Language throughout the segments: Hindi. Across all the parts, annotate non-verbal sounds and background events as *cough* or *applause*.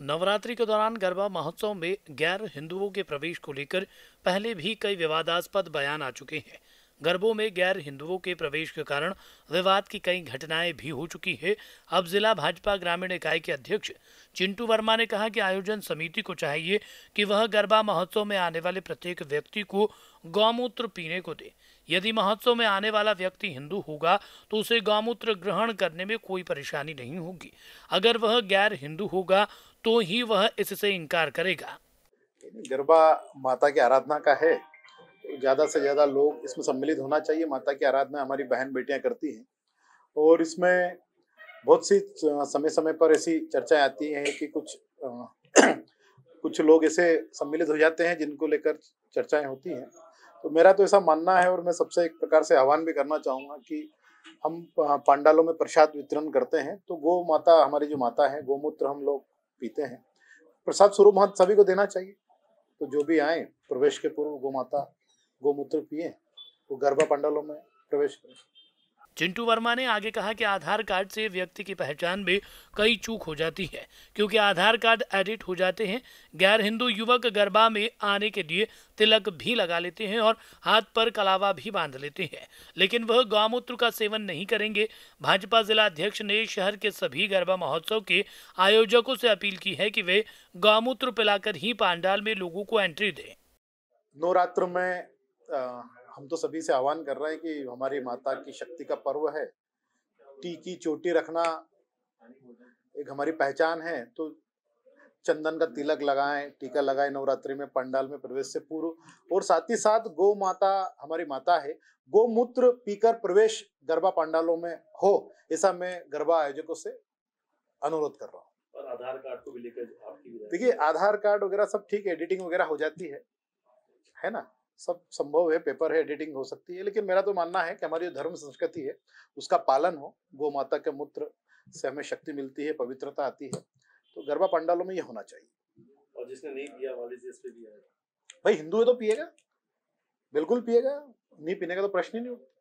नवरात्रि के दौरान गरबा महोत्सव में गैर हिंदुओं के प्रवेश को लेकर पहले भी कई विवादास्पद बयान आ चुके हैं गरबों में गैर हिंदुओं के प्रवेश के कारण विवाद की कई घटनाएं भी हो चुकी है अब जिला भाजपा ग्रामीण इकाई के अध्यक्ष चिंटू वर्मा ने कहा कि आयोजन समिति को चाहिए कि वह गरबा महोत्सव में आने वाले प्रत्येक व्यक्ति को गौमूत्र पीने को दे यदि महोत्सव में आने वाला व्यक्ति हिंदू होगा तो उसे गौमूत्र ग्रहण करने में कोई परेशानी नहीं होगी अगर वह गैर हिंदू होगा तो ही वह इससे इनकार करेगा गरबा माता की आराधना का है तो ज़्यादा से ज़्यादा लोग इसमें सम्मिलित होना चाहिए माता की आराधना हमारी बहन बेटियां करती हैं और इसमें बहुत सी समय समय पर ऐसी चर्चाएं आती हैं कि कुछ *clears throat* कुछ लोग ऐसे सम्मिलित हो जाते हैं जिनको लेकर चर्चाएं होती हैं तो मेरा तो ऐसा मानना है और मैं सबसे एक प्रकार से आह्वान भी करना चाहूँगा कि हम पांडालों में प्रसाद वितरण करते हैं तो गौ माता हमारी जो माता है गौमूत्र हम लोग पीते हैं प्रसाद स्वरूप महंत सभी को देना चाहिए तो जो भी आए प्रवेश के पूर्व गोमाता माता गोमूत्र पिए वो तो गरबा पंडालों में प्रवेश करें चिंटू वर्मा ने आगे कहा कि आधार कार्ड से व्यक्ति की पहचान में कई चूक हो जाती है क्योंकि आधार कार्ड एडिट हो जाते हैं गैर हिंदू युवक गरबा में आने के लिए तिलक भी लगा लेते हैं और हाथ पर कलावा भी बांध लेते हैं लेकिन वह गौमूत्र का सेवन नहीं करेंगे भाजपा जिला अध्यक्ष ने शहर के सभी गरबा महोत्सव के आयोजकों से अपील की है कि वे गौमूत्र पिलाकर ही पांडाल में लोगों को एंट्री दें नवरात्र में हम तो सभी से आह्वान कर रहे हैं कि हमारी माता की शक्ति का पर्व है टीकी चोटी रखना एक हमारी पहचान है तो चंदन का तिलक लगाएं टीका लगाएं नवरात्रि में पंडाल में प्रवेश से पूर्व और साथ ही साथ गो माता हमारी माता है गोमूत्र पीकर प्रवेश गरबा पंडालों में हो ऐसा मैं गरबा आयोजकों से अनुरोध कर रहा हूँ आधार कार्ड को भी लेकर देखिए आधार कार्ड वगैरह सब ठीक है एडिटिंग वगैरह हो जाती है है ना सब संभव है पेपर है एडिटिंग हो सकती है लेकिन मेरा तो मानना है कि हमारी जो धर्म संस्कृति है उसका पालन हो गो माता के मूत्र से हमें शक्ति मिलती है पवित्रता आती है तो गरबा पंडालों में ये होना चाहिए और जिसने नहीं पिया वाले पे दिया भाई हिंदू है तो पिएगा बिल्कुल पिएगा नहीं पीने का तो प्रश्न ही नहीं उठता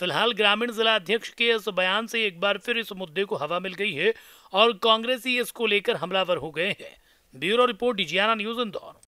फिलहाल ग्रामीण जिला अध्यक्ष के इस बयान से एक बार फिर इस मुद्दे को हवा मिल गई है और कांग्रेसी इसको लेकर हमलावर हो गए हैं ब्यूरो रिपोर्ट डिजियाना न्यूज इंदौर